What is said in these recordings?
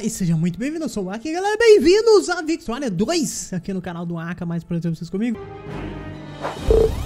Fala e seja muito bem-vindo, eu sou o Aki, galera, bem-vindos a Victoria 2 aqui no canal do Aka, mais prazer vocês comigo.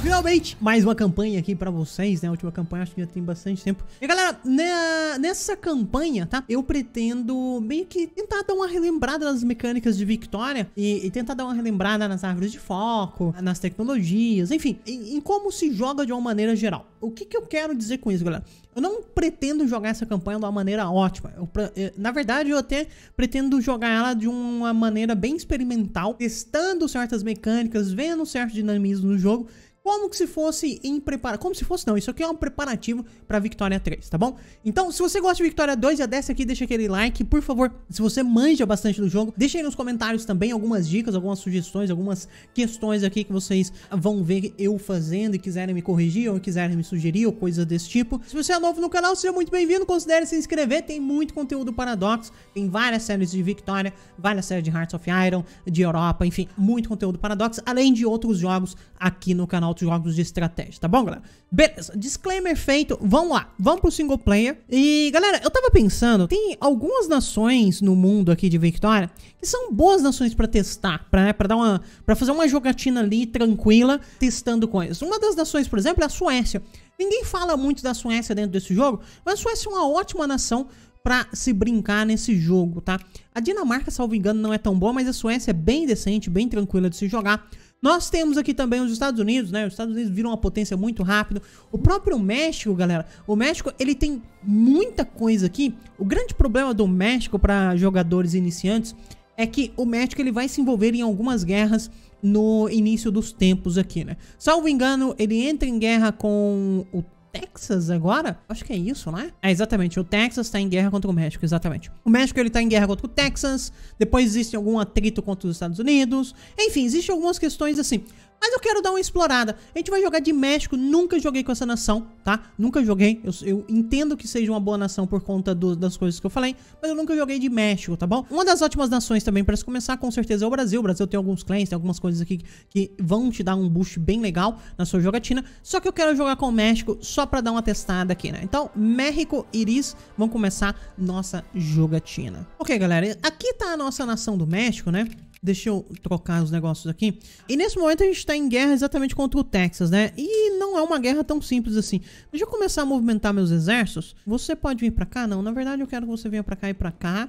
Finalmente, mais uma campanha aqui pra vocês, né? A última campanha acho que já tem bastante tempo. E galera, né, nessa campanha, tá? Eu pretendo meio que tentar dar uma relembrada nas mecânicas de Victoria e, e tentar dar uma relembrada nas árvores de foco, nas tecnologias, enfim, em, em como se joga de uma maneira geral. O que, que eu quero dizer com isso, galera? Eu não pretendo jogar essa campanha de uma maneira ótima. Eu, eh, na verdade, eu até pretendo jogar ela de uma maneira bem experimental, testando certas mecânicas, vendo certo dinamismo no jogo como se fosse em preparação, como se fosse não, isso aqui é um preparativo para Victoria 3, tá bom? Então, se você gosta de Victoria 2, já desce aqui, deixa aquele like, por favor, se você manja bastante do jogo, deixa aí nos comentários também algumas dicas, algumas sugestões, algumas questões aqui que vocês vão ver eu fazendo e quiserem me corrigir ou quiserem me sugerir ou coisas desse tipo. Se você é novo no canal, seja muito bem-vindo, considere se inscrever, tem muito conteúdo paradoxo, tem várias séries de Victoria, várias séries de Hearts of Iron, de Europa, enfim, muito conteúdo paradoxo, além de outros jogos aqui no canal outros jogos de estratégia, tá bom, galera? Beleza, disclaimer feito, vamos lá, vamos pro single player. E, galera, eu tava pensando, tem algumas nações no mundo aqui de Victoria que são boas nações pra testar, pra, né, pra dar uma, para fazer uma jogatina ali tranquila, testando coisas. Uma das nações, por exemplo, é a Suécia. Ninguém fala muito da Suécia dentro desse jogo, mas a Suécia é uma ótima nação para se brincar nesse jogo, tá? A Dinamarca, salvo engano, não é tão boa, mas a Suécia é bem decente, bem tranquila de se jogar. Nós temos aqui também os Estados Unidos, né? Os Estados Unidos viram uma potência muito rápido. O próprio México, galera, o México, ele tem muita coisa aqui. O grande problema do México para jogadores iniciantes é que o México ele vai se envolver em algumas guerras no início dos tempos aqui, né? Salvo engano, ele entra em guerra com o Texas agora? Acho que é isso, né? É, exatamente. O Texas tá em guerra contra o México, exatamente. O México, ele tá em guerra contra o Texas. Depois existe algum atrito contra os Estados Unidos. Enfim, existem algumas questões assim. Mas eu quero dar uma explorada. A gente vai jogar de México. Nunca joguei com essa nação, tá? Nunca joguei. Eu, eu entendo que seja uma boa nação por conta do, das coisas que eu falei. Mas eu nunca joguei de México, tá bom? Uma das ótimas nações também para se começar, com certeza, é o Brasil. O Brasil tem alguns clãs, tem algumas coisas aqui que, vão te dar um boost bem legal na sua jogatina. Só que eu quero jogar com o México só para dar uma testada aqui, né? Então, México, Iris, vão começar nossa jogatina. Ok, galera. Aqui tá a nossa nação do México, né? Deixa eu trocar os negócios aqui. E nesse momento a gente está em guerra exatamente contra o Texas, né? E não é uma guerra tão simples assim. Deixa eu começar a movimentar meus exércitos. Você pode vir para cá? Não, na verdade eu quero que você venha para cá e para cá.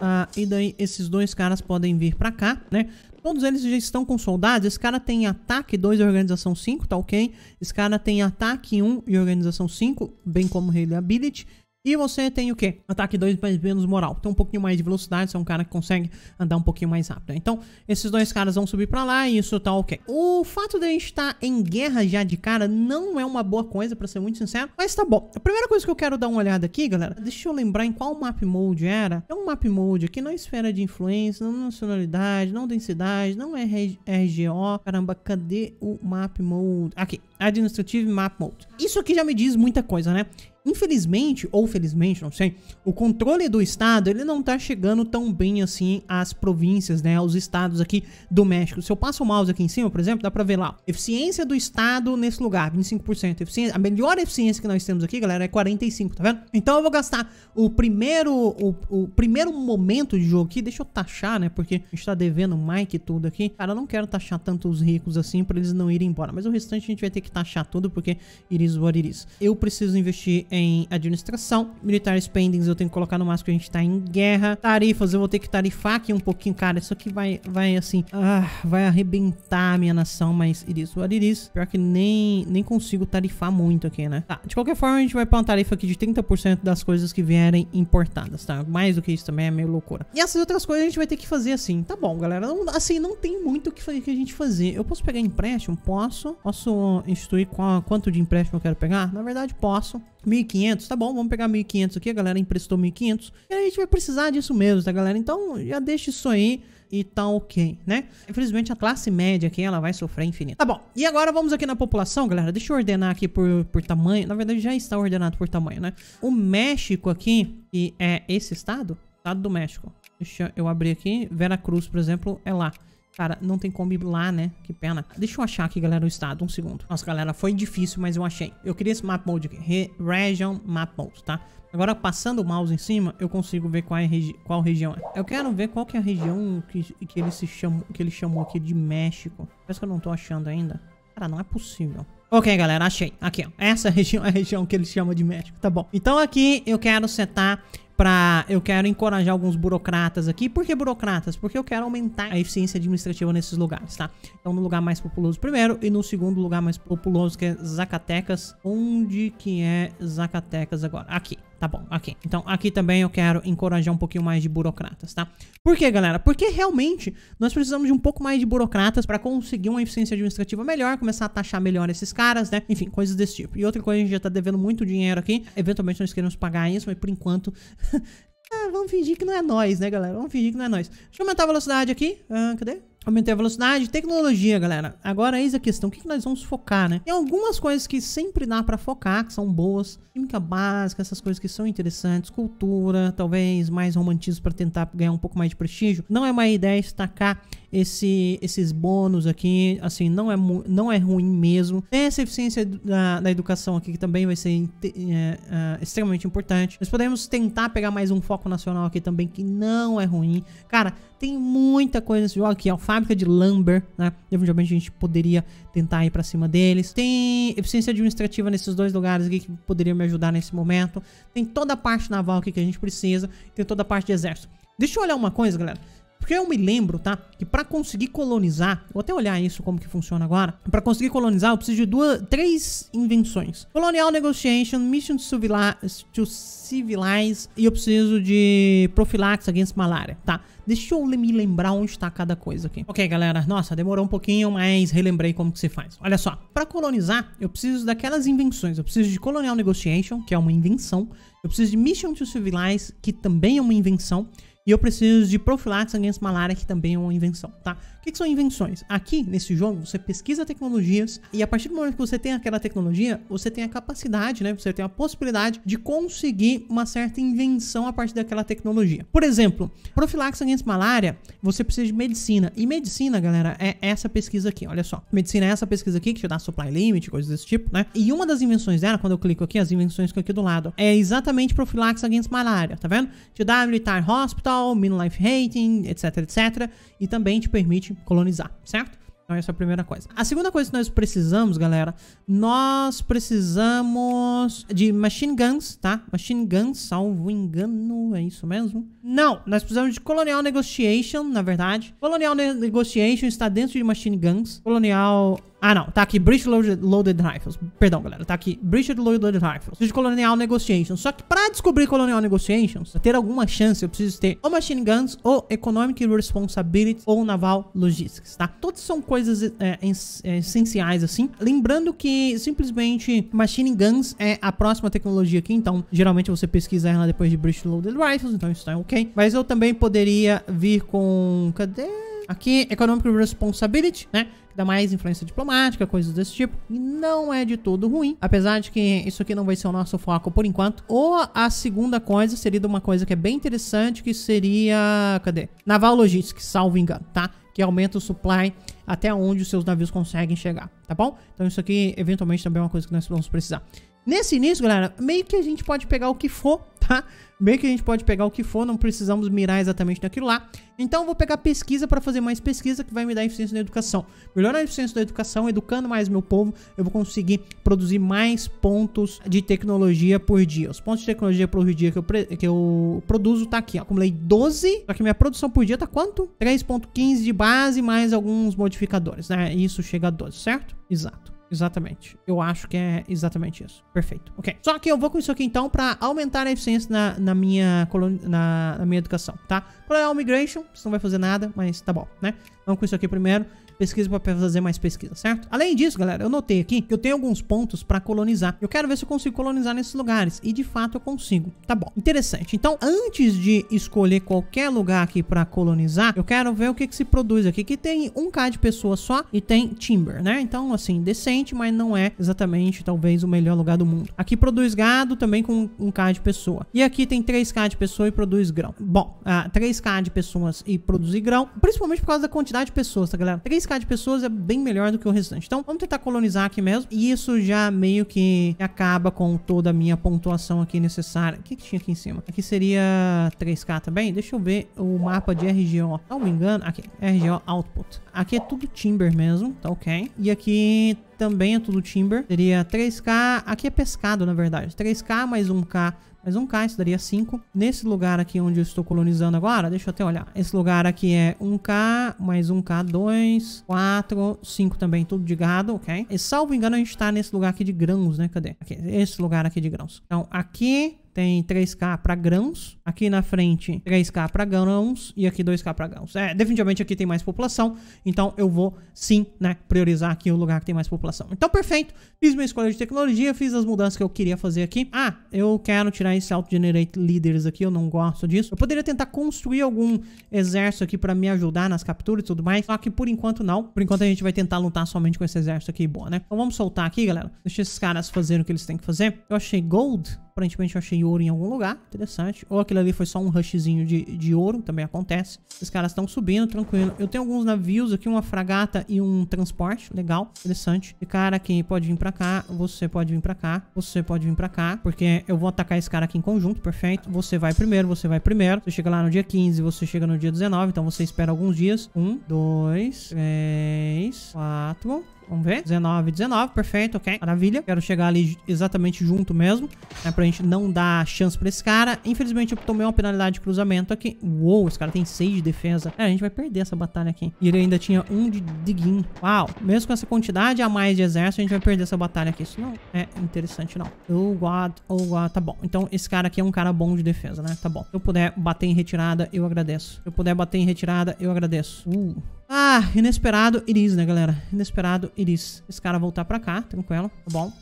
Ah, e daí esses dois caras podem vir para cá, né? Todos eles já estão com soldados. Esse cara tem ataque 2 e organização 5, tá ok? Esse cara tem ataque 1 um e organização 5, bem como Ability. E você tem o que Ataque 2 mais menos moral. Tem um pouquinho mais de velocidade, você é um cara que consegue andar um pouquinho mais rápido. Né? Então, esses dois caras vão subir pra lá e isso tá ok. O fato de a gente estar tá em guerra já de cara não é uma boa coisa, pra ser muito sincero, mas tá bom. A primeira coisa que eu quero dar uma olhada aqui, galera, deixa eu lembrar em qual map mode era. É um map mode aqui na esfera de influência, não nacionalidade, não densidade, não é RGO. É Caramba, cadê o map mode? Aqui, Administrative Map Mode. Isso aqui já me diz muita coisa, né? Infelizmente, ou felizmente, não sei, o controle do estado, ele não tá chegando tão bem assim às províncias, né, aos estados aqui do México. Se eu passo o mouse aqui em cima, por exemplo, dá pra ver lá, eficiência do estado nesse lugar, 25%. Eficiência, a melhor eficiência que nós temos aqui, galera, é 45, tá vendo? Então eu vou gastar o primeiro, o, o primeiro momento de jogo aqui, deixa eu taxar, né, porque a gente tá devendo Mike tudo aqui. Cara, eu não quero taxar tanto os ricos assim pra eles não irem embora, mas o restante a gente vai ter que taxar tudo porque iris what it is. Eu preciso investir é, em administração. Military spendings eu tenho que colocar no máximo que a gente tá em guerra. Tarifas, eu vou ter que tarifar aqui um pouquinho. Cara, isso aqui vai, vai assim, ah, vai arrebentar a minha nação, mas iris, what it is. Pior que nem, nem consigo tarifar muito aqui, né? Tá, de qualquer forma, a gente vai pra uma tarifa aqui de 30% das coisas que vierem importadas, tá? Mais do que isso também é meio loucura. E essas outras coisas a gente vai ter que fazer assim. Tá bom, galera. Não, assim, não tem muito o que, que a gente fazer. Eu posso pegar empréstimo? Posso. Posso instituir qual, quanto de empréstimo eu quero pegar? Na verdade, posso. 1.500, tá bom, vamos pegar 1.500 aqui, a galera emprestou 1.500. E a gente vai precisar disso mesmo, tá galera? Então já deixa isso aí e tá ok, né? Infelizmente a classe média aqui, ela vai sofrer infinito. Tá bom, e agora vamos aqui na população, galera. Deixa eu ordenar aqui por, por tamanho. Na verdade já está ordenado por tamanho, né? O México aqui, que é esse estado, estado do México. Deixa eu abrir aqui. Veracruz, por exemplo, é lá. Cara, não tem ir lá, né? Que pena. Deixa eu achar aqui, galera, o estado. Um segundo. Nossa, galera, foi difícil, mas eu achei. Eu queria esse map mode aqui. region map mode, tá? Agora, passando o mouse em cima, eu consigo ver qual, é regi qual região é. Eu quero ver qual que é a região que, que, ele se chamou, que ele chamou aqui de México. Parece que eu não tô achando ainda. Cara, não é possível. Ok, galera, achei. Aqui, ó. Essa região é a região que ele chama de México. Tá bom. Então aqui eu quero setar para eu quero encorajar alguns burocratas aqui. Por que burocratas? Porque eu quero aumentar a eficiência administrativa nesses lugares, tá? Então, no lugar mais populoso primeiro e no segundo lugar mais populoso que é Zacatecas. Onde que é Zacatecas agora? Aqui. Tá bom, ok. Então aqui também eu quero encorajar um pouquinho mais de burocratas, tá? Por quê, galera? Porque realmente nós precisamos de um pouco mais de burocratas para conseguir uma eficiência administrativa melhor, começar a taxar melhor esses caras, né? Enfim, coisas desse tipo. E outra coisa, a gente já tá devendo muito dinheiro aqui. Eventualmente nós queremos pagar isso, mas por enquanto Ah, vamos fingir que não é nós, né, galera? Vamos fingir que não é nós. Deixa eu aumentar a velocidade aqui. Ah, cadê? Aumentei a velocidade, tecnologia, galera. Agora eis a questão, o que, que nós vamos focar, né? Tem algumas coisas que sempre dá para focar, que são boas. Química básica, essas coisas que são interessantes. Cultura, talvez mais romantismo para tentar ganhar um pouco mais de prestígio. Não é uma ideia destacar esse, esses bônus aqui, assim, não é, não é ruim mesmo. Tem essa eficiência da, da educação aqui que também vai ser é, é, extremamente importante. Nós podemos tentar pegar mais um foco nacional aqui também, que não é ruim. Cara, tem muita coisa nesse jogo aqui, ó, fábrica de lumber, né? Definitivamente a gente poderia tentar ir pra cima deles. Tem eficiência administrativa nesses dois lugares aqui que poderia me ajudar nesse momento. Tem toda a parte naval aqui que a gente precisa. Tem toda a parte de exército. Deixa eu olhar uma coisa, galera. Porque eu me lembro, tá? Que para conseguir colonizar, vou até olhar isso como que funciona agora. Para conseguir colonizar, eu preciso de duas, três invenções. Colonial Negotiation, Mission to Civilize, to civilize e eu preciso de Prophylaxis Against Malaria, tá? Deixa eu me lembrar onde está cada coisa aqui. Ok, galera. Nossa, demorou um pouquinho, mas relembrei como que se faz. Olha só. Para colonizar, eu preciso daquelas invenções. Eu preciso de Colonial Negotiation, que é uma invenção. Eu preciso de Mission to Civilize, que também é uma invenção. E eu preciso de profilaxis against malária, que também é uma invenção, tá? O que, que, são invenções? Aqui, nesse jogo, você pesquisa tecnologias e a partir do momento que você tem aquela tecnologia, você tem a capacidade, né? Você tem a possibilidade de conseguir uma certa invenção a partir daquela tecnologia. Por exemplo, profilaxis against malária, você precisa de medicina. E medicina, galera, é essa pesquisa aqui, olha só. Medicina é essa pesquisa aqui, que te dá supply limit, coisas desse tipo, né? E uma das invenções dela, quando eu clico aqui, as invenções que aqui do lado, é exatamente profilaxis against malária, tá vendo? Te dá militar hospital, min life rating, etc, etc. E também te permite colonizar, certo? Então essa é a primeira coisa. A segunda coisa que nós precisamos, galera, nós precisamos de machine guns, tá? Machine guns, salvo engano, é isso mesmo? Não, nós precisamos de colonial negotiation, na verdade. Colonial negotiation está dentro de machine guns. Colonial ah, não. Tá aqui Breach Loaded Rifles. Perdão, galera. Tá aqui Breach Loaded Rifles. De Colonial Negotiations. Só que pra descobrir Colonial Negotiations, pra ter alguma chance, eu preciso ter ou Machine Guns, ou Economic Responsibility, ou Naval Logistics, tá? Todas são coisas é, é, essenciais, assim. Lembrando que, simplesmente, Machine Guns é a próxima tecnologia aqui. Então, geralmente você pesquisa ela depois de Breach Loaded Rifles. Então, isso tá ok. Mas eu também poderia vir com... Cadê? Aqui, Economic Responsibility, né? Que dá mais influência diplomática, coisas desse tipo. E não é de todo ruim. Apesar de que isso aqui não vai ser o nosso foco por enquanto. Ou a segunda coisa seria de uma coisa que é bem interessante, que seria... Cadê? Naval Logistics, salvo engano, tá? Que aumenta o supply até onde os seus navios conseguem chegar, tá bom? Então isso aqui, eventualmente, também é uma coisa que nós vamos precisar. Nesse início, galera, meio que a gente pode pegar o que for, tá? Meio que a gente pode pegar o que for, não precisamos mirar exatamente naquilo lá. Então eu vou pegar pesquisa para fazer mais pesquisa que vai me dar eficiência na educação. melhorar a eficiência da educação, educando mais meu povo, eu vou conseguir produzir mais pontos de tecnologia por dia. Os pontos de tecnologia por dia que eu, que eu produzo tá aqui, ó. Acumulei 12, só que minha produção por dia tá quanto? 3.15 de base mais alguns modificadores, né? Isso chega a 12, certo? Exato. Exatamente. Eu acho que é exatamente isso. Perfeito. Ok. Só que eu vou com isso aqui então para aumentar a eficiência na, na minha na, na, minha educação, tá? Colonial migration, isso não vai fazer nada, mas tá bom, né? Vamos com isso aqui primeiro pesquisa para fazer mais pesquisa, certo? Além disso, galera, eu notei aqui que eu tenho alguns pontos para colonizar. Eu quero ver se eu consigo colonizar nesses lugares e de fato eu consigo. Tá bom, interessante. Então, antes de escolher qualquer lugar aqui para colonizar, eu quero ver o que, que se produz aqui, que tem 1k de pessoa só e tem timber, né? Então, assim, decente, mas não é exatamente, talvez, o melhor lugar do mundo. Aqui produz gado também com 1k de pessoa. E aqui tem 3k de pessoa e produz grão. Bom, uh, ah, 3k de pessoas e produzir grão, principalmente por causa da quantidade de pessoas, tá, galera? 3 3k de pessoas é bem melhor do que o restante. Então, vamos tentar colonizar aqui mesmo. E isso já meio que acaba com toda a minha pontuação aqui necessária. O que, que tinha aqui em cima? Aqui seria 3k também. Deixa eu ver o mapa de RGO. Não me engano, aqui. RGO Output. Aqui é tudo timber mesmo, tá ok. E aqui também é tudo timber. Seria 3K, aqui é pescado na verdade. 3K mais 1K mais um k isso daria 5. Nesse lugar aqui onde eu estou colonizando agora, deixa eu até olhar. Esse lugar aqui é 1k, mais 1k, 2, 4, 5 também, tudo de gado, ok? E salvo engano, a gente está nesse lugar aqui de grãos, né? Cadê? Aqui, esse lugar aqui de grãos. Então, aqui tem 3K para grãos. Aqui na frente, 3K para grãos e aqui 2K para grãos. É, definitivamente aqui tem mais população, então eu vou sim, né, priorizar aqui o lugar que tem mais população. Então, perfeito. Fiz minha escolha de tecnologia, fiz as mudanças que eu queria fazer aqui. Ah, eu quero tirar esse auto-generate leaders aqui, eu não gosto disso. Eu poderia tentar construir algum exército aqui para me ajudar nas capturas e tudo mais, só que por enquanto não. Por enquanto a gente vai tentar lutar somente com esse exército aqui, boa, né? Então vamos soltar aqui, galera. Deixa esses caras fazerem o que eles têm que fazer. Eu achei gold Aparentemente eu achei ouro em algum lugar, interessante. Ou aquilo ali foi só um rushzinho de, de ouro, também acontece. Os caras estão subindo, tranquilo. Eu tenho alguns navios aqui, uma fragata e um transporte, legal, interessante. E cara aqui pode vir pra cá, você pode vir pra cá, você pode vir pra cá, porque eu vou atacar esse cara aqui em conjunto, perfeito. Você vai primeiro, você vai primeiro. Você chega lá no dia 15, você chega no dia 19, então você espera alguns dias. Um, dois, três, quatro... Vamos ver. 19, 19. Perfeito, ok. Maravilha. Quero chegar ali exatamente junto mesmo, né? Pra gente não dar chance pra esse cara. Infelizmente, eu tomei uma penalidade de cruzamento aqui. Uou, esse cara tem 6 de defesa. É, a gente vai perder essa batalha aqui. E ele ainda tinha 1 um de diguinho. Uau. Mesmo com essa quantidade a mais de exército, a gente vai perder essa batalha aqui. Isso não é interessante, não. Oh, God. Oh, God. Tá bom. Então, esse cara aqui é um cara bom de defesa, né? Tá bom. Se eu puder bater em retirada, eu agradeço. Se eu puder bater em retirada, eu agradeço. Uh... Ah, inesperado, Iris, né, galera? Inesperado, Iris. Esse cara voltar pra cá, tranquilo, tá bom?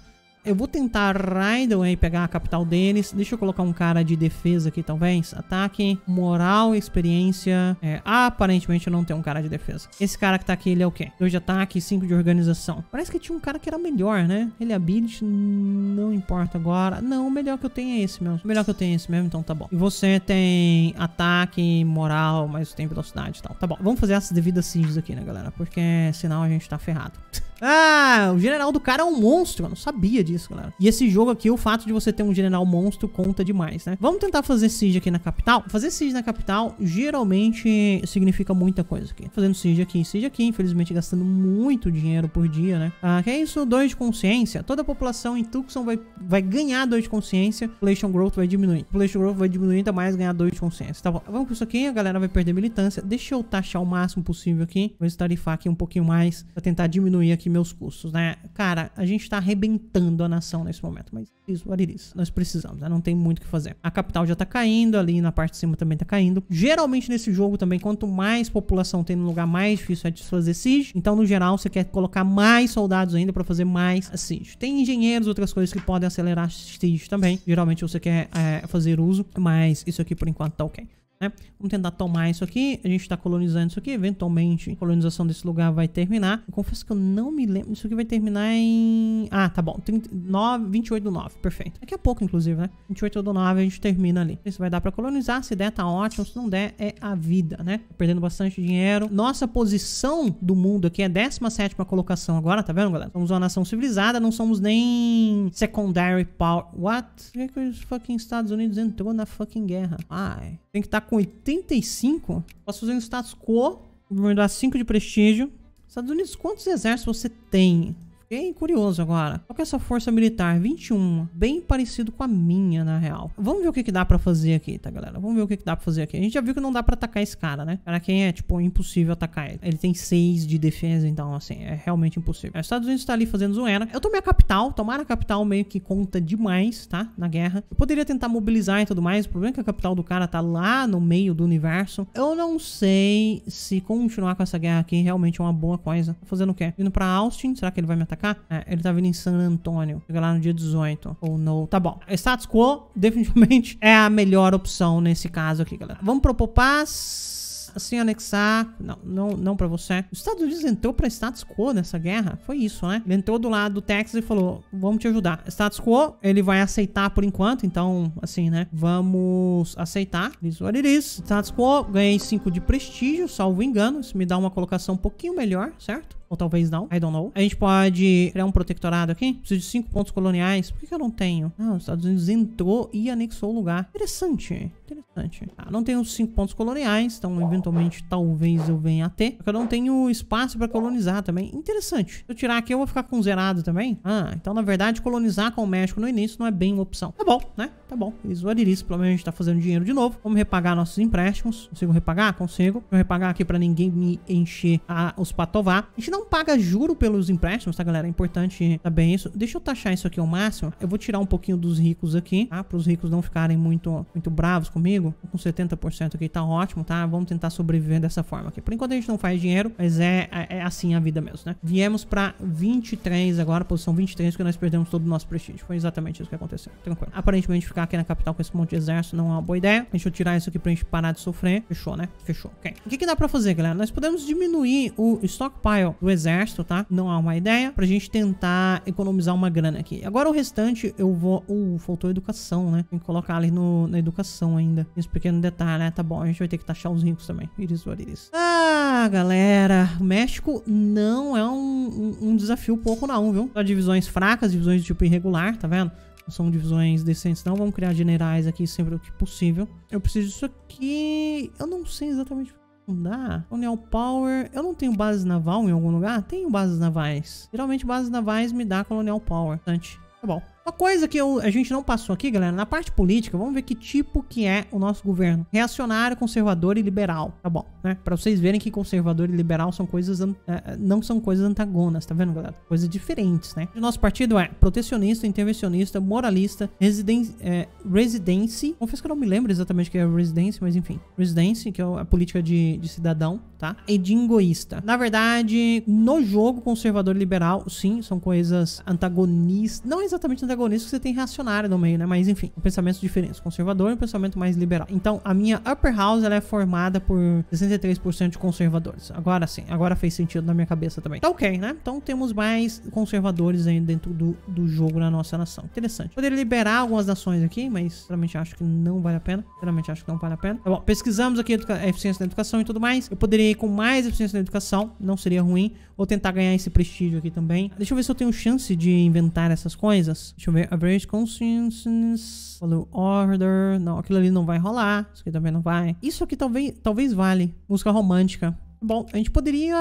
Eu vou tentar Raiden aí pegar a capital deles. Deixa eu colocar um cara de defesa aqui, talvez. Ataque, moral, experiência. É, aparentemente eu não tenho um cara de defesa. Esse cara que tá aqui, ele é o quê? 2 de ataque, 5 de organização. Parece que tinha um cara que era melhor, né? Ele é ability, não importa agora. Não, o melhor que eu tenho é esse mesmo. O melhor que eu tenho é esse mesmo, então tá bom. E você tem ataque, moral, mas tem velocidade e tal. Tá bom, vamos fazer essas devidas sigils aqui, né, galera? Porque senão a gente tá ferrado. Ah, o general do cara é um monstro. Eu não sabia disso, galera. E esse jogo aqui, o fato de você ter um general monstro conta demais, né? Vamos tentar fazer siege aqui na capital. Fazer siege na capital geralmente significa muita coisa aqui. Fazendo siege aqui, siege aqui, infelizmente gastando muito dinheiro por dia, né? Ah, que é isso? Dois de consciência. Toda a população em Tucson vai, vai ganhar dois de consciência. Population Growth vai diminuir. Population Growth vai diminuir ainda mais ganhar dois de consciência. Tá bom. Vamos com isso aqui. A galera vai perder militância. Deixa eu taxar o máximo possível aqui. Vou estarifar aqui um pouquinho mais pra tentar diminuir aqui aqui meus custos, né? Cara, a gente tá arrebentando a nação nesse momento, mas isso, what it is. Nós precisamos, né? Não tem muito o que fazer. A capital já tá caindo, ali na parte de cima também tá caindo. Geralmente nesse jogo também, quanto mais população tem no lugar, mais difícil é de fazer siege. Então, no geral, você quer colocar mais soldados ainda pra fazer mais siege. Tem engenheiros, outras coisas que podem acelerar siege também. Geralmente você quer é, fazer uso, mas isso aqui por enquanto tá ok. Né? Vamos tentar tomar isso aqui. A gente está colonizando isso aqui. Eventualmente, a colonização desse lugar vai terminar. Eu confesso que eu não me lembro. Isso aqui vai terminar em... Ah, tá bom. 39, 28 do 9. Perfeito. Daqui a pouco, inclusive, né? 28 do 9 a gente termina ali. Isso vai dar para colonizar. Se der, tá ótimo. Se não der, é a vida, né? Tô perdendo bastante dinheiro. Nossa posição do mundo aqui é 17 colocação agora. Tá vendo, galera? Somos uma nação civilizada. Não somos nem secondary power. What? Por que, que os fucking Estados Unidos entrou na fucking guerra? Ai. Tem que estar tá com 85. Posso fazer um status quo. Vou me dar 5 de prestígio. Estados Unidos, quantos exércitos você tem? Fiquei curioso agora. Qual que é essa força militar? 21. Bem parecido com a minha, na real. Vamos ver o que, que dá pra fazer aqui, tá, galera? Vamos ver o que, que dá pra fazer aqui. A gente já viu que não dá pra atacar esse cara, né? Pra quem é, tipo, impossível atacar ele. Ele tem 6 de defesa, então, assim, é realmente impossível. É, os Estados Unidos tá ali fazendo zoeira. Eu tomei a capital. Tomar a capital meio que conta demais, tá? Na guerra. Eu poderia tentar mobilizar e tudo mais. O problema é que a capital do cara tá lá no meio do universo. Eu não sei se continuar com essa guerra aqui realmente é uma boa coisa. Fazendo o quê? Indo pra Austin. Será que ele vai me atacar? pra cá? É, ele tá vindo em San Antônio. Chega lá no dia 18. Ou oh, não. Tá bom. É status quo, definitivamente, é a melhor opção nesse caso aqui, galera. Vamos propor paz assim anexar. Não, não, não para você. Os Estados Unidos entrou para status quo nessa guerra. Foi isso, né? Ele entrou do lado do Texas e falou: vamos te ajudar. Status quo, ele vai aceitar por enquanto. Então, assim, né? Vamos aceitar. Isso what it is. Status quo, ganhei 5 de prestígio, salvo engano. Isso me dá uma colocação um pouquinho melhor, certo? Ou talvez não. I don't know. A gente pode criar um protectorado aqui. Preciso de cinco pontos coloniais. Por que, que eu não tenho? Ah, os Estados Unidos entrou e anexou o lugar. Interessante. Interessante. Ah, não tenho cinco pontos coloniais. Então, eventualmente, talvez eu venha a ter. Porque eu não tenho espaço pra colonizar também. Interessante. Se eu tirar aqui, eu vou ficar com zerado também. Ah, então, na verdade, colonizar com o México no início não é bem uma opção. Tá bom, né? Tá bom. Isso é delícia. Pelo menos a gente tá fazendo dinheiro de novo. Vamos repagar nossos empréstimos. Consigo repagar? Consigo. Vou repagar aqui pra ninguém me encher a, ah, os patová. A gente não não paga juro pelos empréstimos, tá, galera? É importante saber isso. Deixa eu taxar isso aqui ao máximo. Eu vou tirar um pouquinho dos ricos aqui, tá? Para os ricos não ficarem muito, muito bravos comigo. Com 70% aqui tá ótimo, tá? Vamos tentar sobreviver dessa forma aqui. Por enquanto a gente não faz dinheiro, mas é, é, é assim a vida mesmo, né? Viemos para 23 agora, posição 23, porque nós perdemos todo o nosso prestígio. Foi exatamente isso que aconteceu. Tranquilo. Aparentemente ficar aqui na capital com esse monte de exército não é uma boa ideia. Deixa eu tirar isso aqui pra gente parar de sofrer. Fechou, né? Fechou. Ok. O que, que dá pra fazer, galera? Nós podemos diminuir o stockpile do exército, tá? Não há uma ideia. Pra gente tentar economizar uma grana aqui. Agora o restante eu vou... Uh, faltou educação, né? Tem que colocar ali no, na educação ainda. Esse pequeno detalhe, né? Tá bom, a gente vai ter que taxar os ricos também. Iris, iris. Ah, galera. México não é um, um, um desafio pouco não, viu? Só divisões fracas, divisões de tipo irregular, tá vendo? Não são divisões decentes, não. Vamos criar generais aqui sempre o que possível. Eu preciso disso aqui... Eu não sei exatamente... Não dá. Colonial Power. Eu não tenho bases naval em algum lugar? Tenho bases navais. Geralmente bases navais me dá Colonial Power. Bastante. Tá bom. Uma coisa que eu, a gente não passou aqui, galera, na parte política, vamos ver que tipo que é o nosso governo. Reacionário, conservador e liberal, tá bom, né? Pra vocês verem que conservador e liberal são coisas, é, é, não são coisas antagonas, tá vendo, galera? Coisas diferentes, né? O nosso partido é protecionista, intervencionista, moralista, residência, é, residência, confesso que eu não me lembro exatamente o que é residência, mas enfim, residência, que é a política de, de cidadão, tá? E dingoísta. Na verdade, no jogo conservador e liberal, sim, são coisas antagonistas, não exatamente antagonistas, que você tem reacionário no meio, né? Mas enfim, pensamentos diferentes, conservador e um pensamento mais liberal. Então, a minha upper house ela é formada por 63% de conservadores. Agora sim, agora fez sentido na minha cabeça também. Tá ok, né? Então temos mais conservadores aí dentro do, do jogo na nossa nação. Interessante. Poderia liberar algumas nações aqui, mas sinceramente acho que não vale a pena. Sinceramente acho que não vale a pena. Tá bom, pesquisamos aqui a eficiência da educação e tudo mais. Eu poderia ir com mais eficiência na educação, não seria ruim. Ou tentar ganhar esse prestígio aqui também. Deixa eu ver se eu tenho chance de inventar essas coisas. Deixa Deixa eu ver. Average Consciousness. Follow Order. Não, aquilo ali não vai rolar. Isso aqui também não vai. Isso aqui talvez, talvez vale. Música romântica. Bom, a gente poderia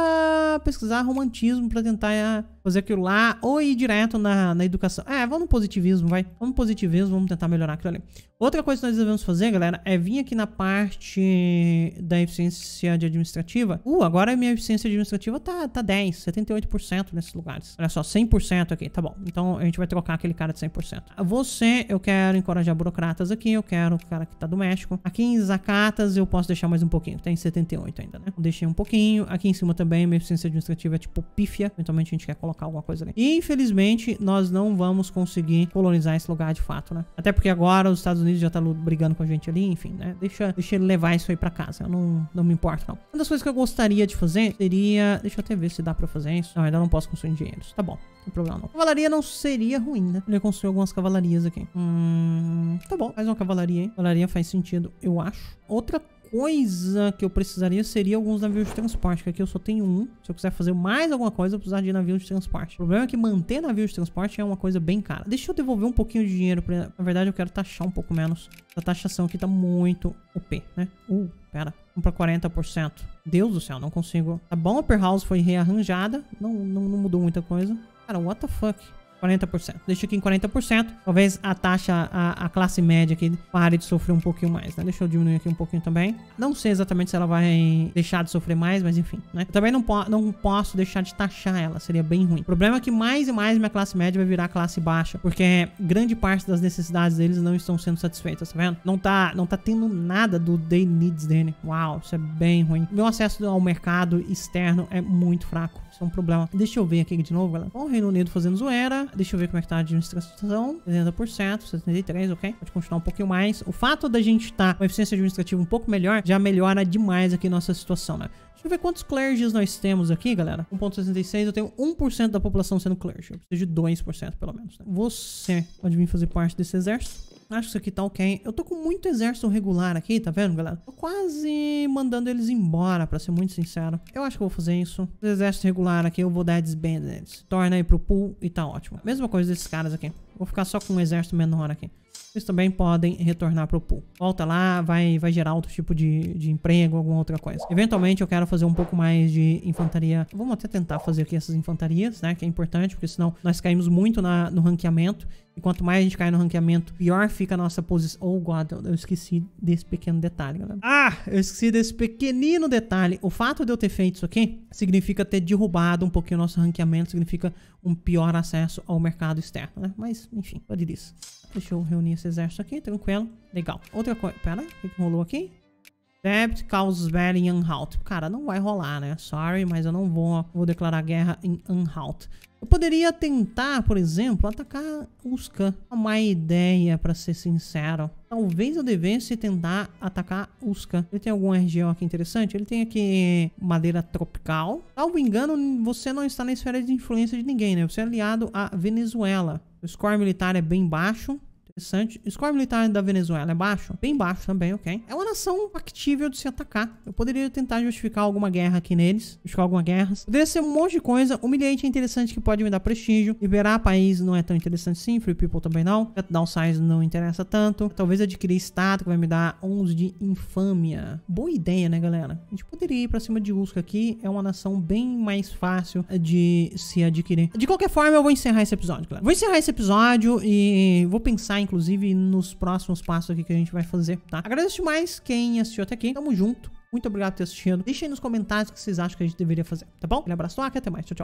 pesquisar romantismo para tentar eh, fazer aquilo lá ou ir direto na, na educação. É, vamos no positivismo, vai. Vamos no positivismo, vamos tentar melhorar aquilo ali. Outra coisa que nós devemos fazer, galera, é vir aqui na parte da eficiência de administrativa. Uh, agora a minha eficiência administrativa tá, tá 10, 78% nesses lugares. Olha só, 100% aqui, tá bom. Então a gente vai trocar aquele cara de 100%. Você, eu quero encorajar burocratas aqui, eu quero o cara que tá do México. Aqui em Zacatas eu posso deixar mais um pouquinho, tem tá 78 ainda, né? Deixei um pouquinho pouquinho. Aqui em cima também, minha eficiência administrativa é tipo pífia. Eventualmente a gente quer colocar alguma coisa ali. E, infelizmente, nós não vamos conseguir colonizar esse lugar de fato, né? Até porque agora os Estados Unidos já tá brigando com a gente ali, enfim, né? Deixa, deixa ele levar isso aí pra casa. Eu não, não me importo, não. Uma das coisas que eu gostaria de fazer seria... Deixa eu até ver se dá pra fazer isso. Não, ainda não posso construir engenhos Tá bom. Não tem problema, não. Cavalaria não seria ruim, né? Eu construir algumas cavalarias aqui. Hum... Tá bom. Faz uma cavalaria, hein? Cavalaria faz sentido, eu acho. Outra coisa que eu precisaria seria alguns navios de transporte, que aqui eu só tenho um. Se eu quiser fazer mais alguma coisa, eu precisar de navios de transporte. O problema é que manter navios de transporte é uma coisa bem cara. Deixa eu devolver um pouquinho de dinheiro. Pra... Na verdade, eu quero taxar um pouco menos. A taxação aqui tá muito OP, né? Uh, pera. Vamos pra 40%. Deus do céu, não consigo. Tá bom, a Upper House foi rearranjada. Não, não, não mudou muita coisa. Cara, what the fuck? 40%. Deixa aqui em 40%. Talvez a taxa, a, a, classe média aqui pare de sofrer um pouquinho mais, né? Deixa eu diminuir aqui um pouquinho também. Não sei exatamente se ela vai deixar de sofrer mais, mas enfim, né? Eu também não, po não posso deixar de taxar ela, seria bem ruim. O problema é que mais e mais minha classe média vai virar classe baixa, porque grande parte das necessidades deles não estão sendo satisfeitas, tá vendo? Não tá, não tá tendo nada do day needs dele. Uau, isso é bem ruim. Meu acesso ao mercado externo é muito fraco isso é um problema. Deixa eu ver aqui de novo, galera. Bom, Reino Unido fazendo zoeira. Deixa eu ver como é que tá a administração. 70%, 73%, ok? Pode continuar um pouquinho mais. O fato da gente estar tá com eficiência administrativa um pouco melhor já melhora demais aqui nossa situação, né? Deixa eu ver quantos clerges nós temos aqui, galera. 1.66, eu tenho 1% da população sendo clergy. Eu preciso de 2% pelo menos. Né? Você pode vir fazer parte desse exército acho que isso aqui tá ok. Eu tô com muito exército regular aqui, tá vendo, galera? Tô quase mandando eles embora, pra ser muito sincero. Eu acho que eu vou fazer isso. Os exércitos regular aqui, eu vou dar desband neles. Torna aí pro pool e tá ótimo. Mesma coisa desses caras aqui. Vou ficar só com um exército menor aqui eles também podem retornar para o pool. Volta lá, vai, vai gerar outro tipo de, de emprego, alguma outra coisa. Eventualmente eu quero fazer um pouco mais de infantaria. Vamos até tentar fazer aqui essas infantarias, né? Que é importante, porque senão nós caímos muito na, no ranqueamento. E quanto mais a gente cai no ranqueamento, pior fica a nossa posição. Oh, God, eu esqueci desse pequeno detalhe, galera. Ah, eu esqueci desse pequenino detalhe. O fato de eu ter feito isso aqui significa ter derrubado um pouquinho o nosso ranqueamento, significa um pior acesso ao mercado externo, né? Mas, enfim, pode isso. Deixa eu reunir esse exército aqui, tranquilo. Legal. Outra coisa. Pera, o que, que rolou aqui? Debt causes battle em Anhalt. Cara, não vai rolar, né? Sorry, mas eu não vou, vou declarar guerra em Anhalt. Eu poderia tentar, por exemplo, atacar uska Khan. É uma ideia, para ser sincero. Talvez eu devesse tentar atacar uska Ele tem algum região aqui interessante? Ele tem aqui madeira tropical. Salvo engano, você não está na esfera de influência de ninguém, né? Você é aliado à Venezuela. O score militar é bem baixo interessante. score militar da Venezuela é baixo? Bem baixo também, ok? É uma nação factível de se atacar. Eu poderia tentar justificar alguma guerra aqui neles, justificar alguma guerra. Poderia ser um monte de coisa. Humilhante é interessante que pode me dar prestígio. Liberar país não é tão interessante sim, Free People também não. Downsize não interessa tanto. Talvez adquirir estado que vai me dar 11 de infâmia. Boa ideia, né, galera? A gente poderia ir pra cima de Usca aqui. É uma nação bem mais fácil de se adquirir. De qualquer forma, eu vou encerrar esse episódio, galera. Vou encerrar esse episódio e vou pensar em inclusive, nos próximos passos aqui que a gente vai fazer, tá? Agradeço demais quem assistiu até aqui. Tamo junto. Muito obrigado por ter assistido. Deixa aí nos comentários o que vocês acham que a gente deveria fazer, tá bom? Um abraço, toque, até mais. Tchau, tchau.